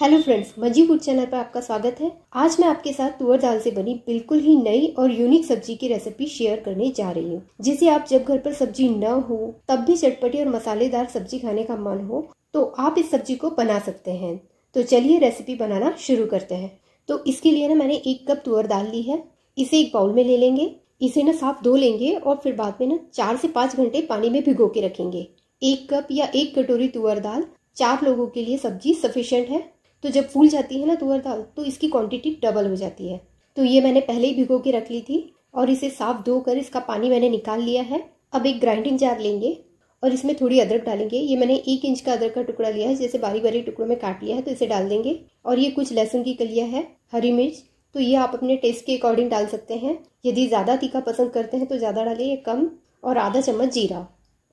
hello friends मजी food channel पर आपका स्वागत है आज मैं आपके साथ तुअर दाल से बनी बिल्कुल ही नई और यूनिक सब्जी की रेसिपी शेयर करने जा रही हूँ जिसे आप जब घर पर सब्जी न हो तब भी चटपटी और मसालेदार सब्जी खाने का मन हो तो आप इस सब्जी को बना सकते हैं तो चलिए रेसिपी बनाना शुरू करते हैं तो इसके लिए ना मैंने एक कप तुअर दाल ली है इसे एक बाउल में ले लेंगे इसे ना साफ धो लेंगे और फिर बाद में ना चार से पाँच घंटे पानी में भिगो के रखेंगे एक कप या एक कटोरी तुअर दाल चार लोगों के लिए सब्जी सफिशियंट है तो जब फूल जाती है ना तुअर दाल तो इसकी क्वांटिटी डबल हो जाती है तो ये मैंने पहले ही भिगो के रख ली थी और इसे साफ धो कर इसका पानी मैंने निकाल लिया है अब एक ग्राइंडिंग जार लेंगे और इसमें थोड़ी अदरक डालेंगे ये मैंने एक इंच का अदरक का टुकड़ा लिया है जैसे बारी बारी टुकड़ों में काट लिया है तो इसे डाल देंगे और ये कुछ लहसुन की कलिया है हरी मिर्च तो ये आप अपने टेस्ट के अकॉर्डिंग डाल सकते हैं यदि ज़्यादा तीखा पसंद करते हैं तो ज़्यादा डालिए कम और आधा चम्मच जीरा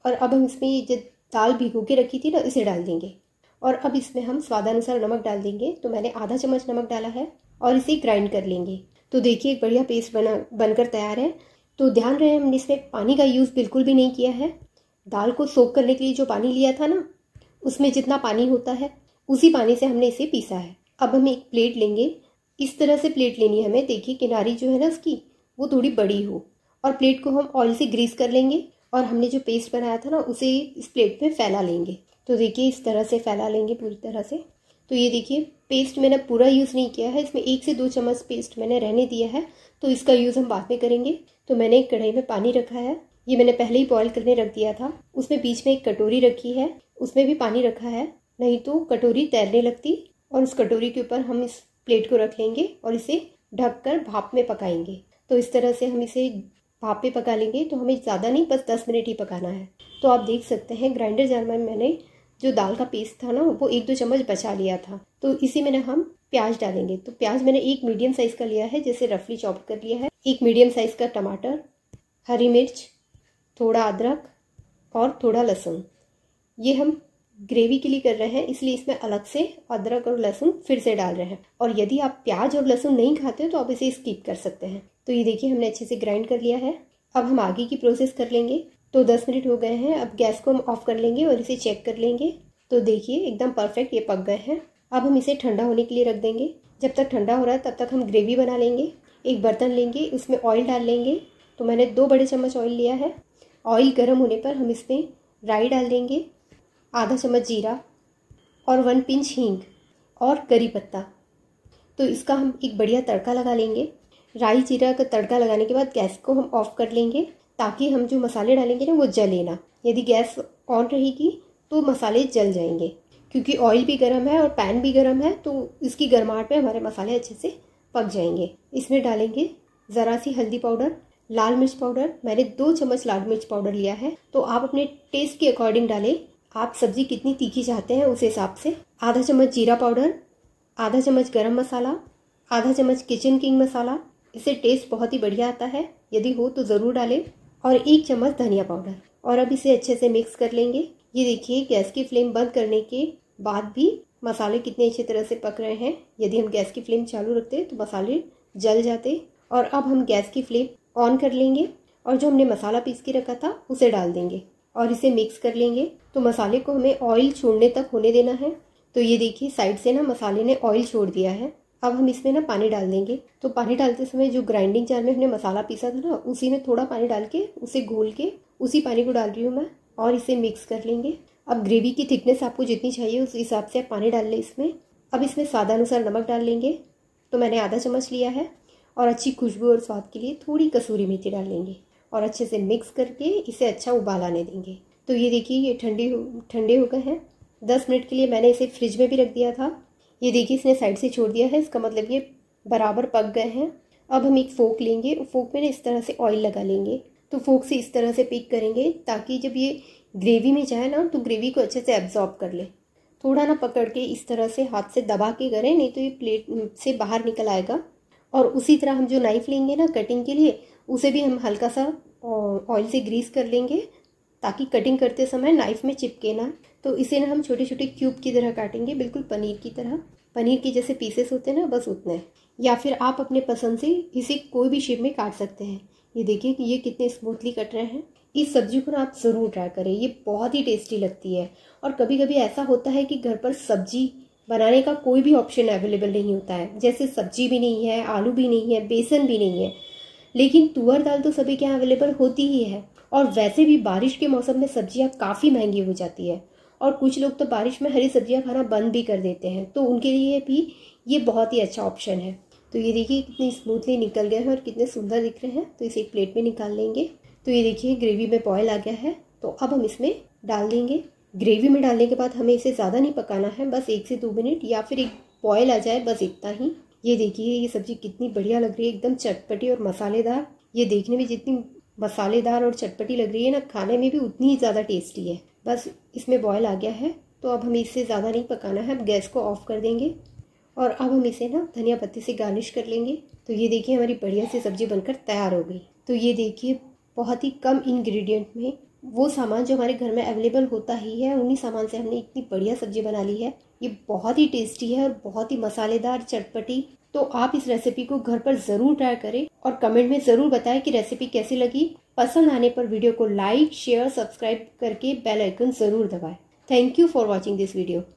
और अब हम इसमें ये जो दाल भिगो के रखी थी ना इसे डाल देंगे और अब इसमें हम स्वादानुसार नमक डाल देंगे तो मैंने आधा चम्मच नमक डाला है और इसे ग्राइंड कर लेंगे तो देखिए एक बढ़िया पेस्ट बना बनकर तैयार है तो ध्यान रहे हमने इसमें पानी का यूज़ बिल्कुल भी नहीं किया है दाल को सोख करने के लिए जो पानी लिया था ना उसमें जितना पानी होता है उसी पानी से हमने इसे पीसा है अब हम एक प्लेट लेंगे इस तरह से प्लेट लेनी है हमें देखिए किनारी जो है ना उसकी वो थोड़ी बड़ी हो और प्लेट को हम ऑयल से ग्रीस कर लेंगे और हमने जो पेस्ट बनाया था ना उसे इस प्लेट में फैला लेंगे तो देखिए इस तरह से फैला लेंगे पूरी तरह से तो ये देखिए पेस्ट मैंने पूरा यूज़ नहीं किया है इसमें एक से दो चम्मच पेस्ट मैंने रहने दिया है तो इसका यूज़ हम बाद में करेंगे तो मैंने एक कढ़ाई में पानी रखा है ये मैंने पहले ही बॉयल करने रख दिया था उसमें बीच में एक कटोरी रखी है उसमें भी पानी रखा है नहीं तो कटोरी तैरने लगती और उस कटोरी के ऊपर हम इस प्लेट को रख लेंगे और इसे ढककर भाप में पकाएंगे तो इस तरह से हम इसे भाप पे पका लेंगे तो हमें ज़्यादा नहीं बस दस मिनट ही पकाना है तो आप देख सकते हैं ग्राइंडर जार में मैंने जो दाल का पेस्ट था ना वो एक दो चम्मच बचा लिया था तो इसी में ना हम प्याज डालेंगे तो प्याज मैंने एक मीडियम साइज़ का लिया है जैसे रफली चॉप कर लिया है एक मीडियम साइज़ का टमाटर हरी मिर्च थोड़ा अदरक और थोड़ा लहसुन ये हम ग्रेवी के लिए कर रहे हैं इसलिए इसमें अलग से अदरक और लहसुन फिर से डाल रहे हैं और यदि आप प्याज और लहसुन नहीं खाते हो तो आप इसे स्किप कर सकते हैं तो ये देखिए हमने अच्छे से ग्राइंड कर लिया है अब हम आगे की प्रोसेस कर लेंगे तो दस मिनट हो गए हैं अब गैस को हम ऑफ़ कर लेंगे और इसे चेक कर लेंगे तो देखिए एकदम परफेक्ट ये पक गए हैं अब हम इसे ठंडा होने के लिए रख देंगे जब तक ठंडा हो रहा है तब तक हम ग्रेवी बना लेंगे एक बर्तन लेंगे उसमें ऑयल डाल लेंगे तो मैंने दो बड़े चम्मच ऑयल लिया है ऑयल गर्म होने पर हम इसमें राई डाल देंगे आधा चम्मच जीरा और वन पिंच हींग और करी पत्ता तो इसका हम एक बढ़िया तड़का लगा लेंगे राई जीरा का तड़का लगाने के बाद गैस को हम ऑफ़ कर लेंगे ताकि हम जो मसाले डालेंगे ना वो जले ना यदि गैस ऑन रहेगी तो मसाले जल जाएंगे क्योंकि ऑयल भी गर्म है और पैन भी गर्म है तो इसकी गर्माहट में हमारे मसाले अच्छे से पक जाएंगे इसमें डालेंगे ज़रा सी हल्दी पाउडर लाल मिर्च पाउडर मैंने दो चम्मच लाल मिर्च पाउडर लिया है तो आप अपने टेस्ट के अकॉर्डिंग डालें आप सब्जी कितनी तीखी चाहते हैं उस हिसाब से आधा चम्मच जीरा पाउडर आधा चम्मच गरम मसाला आधा चम्मच किचन किंग मसाला इससे टेस्ट बहुत ही बढ़िया आता है यदि हो तो ज़रूर डालें और एक चम्मच धनिया पाउडर और अब इसे अच्छे से मिक्स कर लेंगे ये देखिए गैस की फ्लेम बंद करने के बाद भी मसाले कितने अच्छी तरह से पक रहे हैं यदि हम गैस की फ्लेम चालू रखते तो मसाले जल जाते और अब हम गैस की फ्लेम ऑन कर लेंगे और जो हमने मसाला पीस के रखा था उसे डाल देंगे और इसे मिक्स कर लेंगे तो मसाले को हमें ऑयल छोड़ने तक होने देना है तो ये देखिए साइड से ना मसाले ने ऑयल छोड़ दिया है अब हम इसमें ना पानी डाल देंगे तो पानी डालते समय जो ग्राइंडिंग जार में हमने मसाला पीसा था ना उसी में थोड़ा पानी डाल के उसे घोल के उसी पानी को डाल रही हूँ मैं और इसे मिक्स कर लेंगे अब ग्रेवी की थिकनेस आपको जितनी चाहिए उस हिसाब से आप पानी डाल लें इसमें अब इसमें स्वादानुसार नमक डाल लेंगे तो मैंने आधा चम्मच लिया है और अच्छी खुशबू और स्वाद के लिए थोड़ी कसूरी मेथी डाल लेंगे और अच्छे से मिक्स करके इसे अच्छा उबाल आने देंगे तो ये देखिए ये ठंडी ठंडे हो गए हैं दस मिनट के लिए मैंने इसे फ्रिज में भी रख दिया था ये देखिए इसने साइड से छोड़ दिया है इसका मतलब ये बराबर पक गए हैं अब हम एक फोक लेंगे फोक में ना इस तरह से ऑयल लगा लेंगे तो फोक से इस तरह से पिक करेंगे ताकि जब ये ग्रेवी में जाए ना तो ग्रेवी को अच्छे से एब्जॉर्ब कर ले थोड़ा ना पकड़ के इस तरह से हाथ से दबा के करें नहीं तो ये प्लेट से बाहर निकल आएगा और उसी तरह हम जो नाइफ़ लेंगे ना कटिंग के लिए उसे भी हम हल्का सा ऑयल से ग्रीस कर लेंगे ताकि कटिंग करते समय नाइफ में चिपके ना तो इसे ना हम छोटे छोटे क्यूब की तरह काटेंगे बिल्कुल पनीर की तरह पनीर के जैसे पीसेस होते हैं ना बस उतने या फिर आप अपने पसंद से इसे कोई भी शेप में काट सकते हैं ये देखिए कि ये कितने स्मूथली कट रहे हैं इस सब्जी को ना आप ज़रूर ट्राई करें ये बहुत ही टेस्टी लगती है और कभी कभी ऐसा होता है कि घर पर सब्जी बनाने का कोई भी ऑप्शन अवेलेबल नहीं होता है जैसे सब्जी भी नहीं है आलू भी नहीं है बेसन भी नहीं है लेकिन तुअर दाल तो सभी के यहाँ अवेलेबल होती ही है और वैसे भी बारिश के मौसम में सब्जियाँ काफ़ी महंगी हो जाती है और कुछ लोग तो बारिश में हरी सब्जियाँ खाना बंद भी कर देते हैं तो उनके लिए भी ये बहुत ही अच्छा ऑप्शन है तो ये देखिए कितने स्मूथली निकल गए हैं और कितने सुंदर दिख रहे हैं तो इसे एक प्लेट में निकाल लेंगे तो ये देखिए ग्रेवी में बॉयल आ गया है तो अब हम इसमें डाल देंगे ग्रेवी में डालने के बाद हमें इसे ज़्यादा नहीं पकाना है बस एक से दो मिनट या फिर एक बॉयल आ जाए बस इतना ही ये देखिए ये सब्ज़ी कितनी बढ़िया लग रही है एकदम चटपटी और मसालेदार ये देखने में जितनी मसालेदार और चटपटी लग रही है ना खाने में भी उतनी ही ज़्यादा टेस्टी है बस इसमें बॉयल आ गया है तो अब हमें इससे ज़्यादा नहीं पकाना है अब गैस को ऑफ कर देंगे और अब हम इसे ना धनिया पत्ती से गार्निश कर लेंगे तो ये देखिए हमारी बढ़िया सी सब्ज़ी बनकर तैयार हो गई तो ये देखिए बहुत ही कम इन्ग्रीडियंट में वो सामान जो हमारे घर में अवेलेबल होता ही है उन्हीं सामान से हमने इतनी बढ़िया सब्ज़ी बना ली है ये बहुत ही टेस्टी है और बहुत ही मसालेदार चटपटी तो आप इस रेसिपी को घर पर ज़रूर ट्राई करें और कमेंट में ज़रूर बताएं कि रेसिपी कैसी लगी पसंद आने पर वीडियो को लाइक शेयर सब्सक्राइब करके बेल आइकन ज़रूर दबाएं thank you for watching this video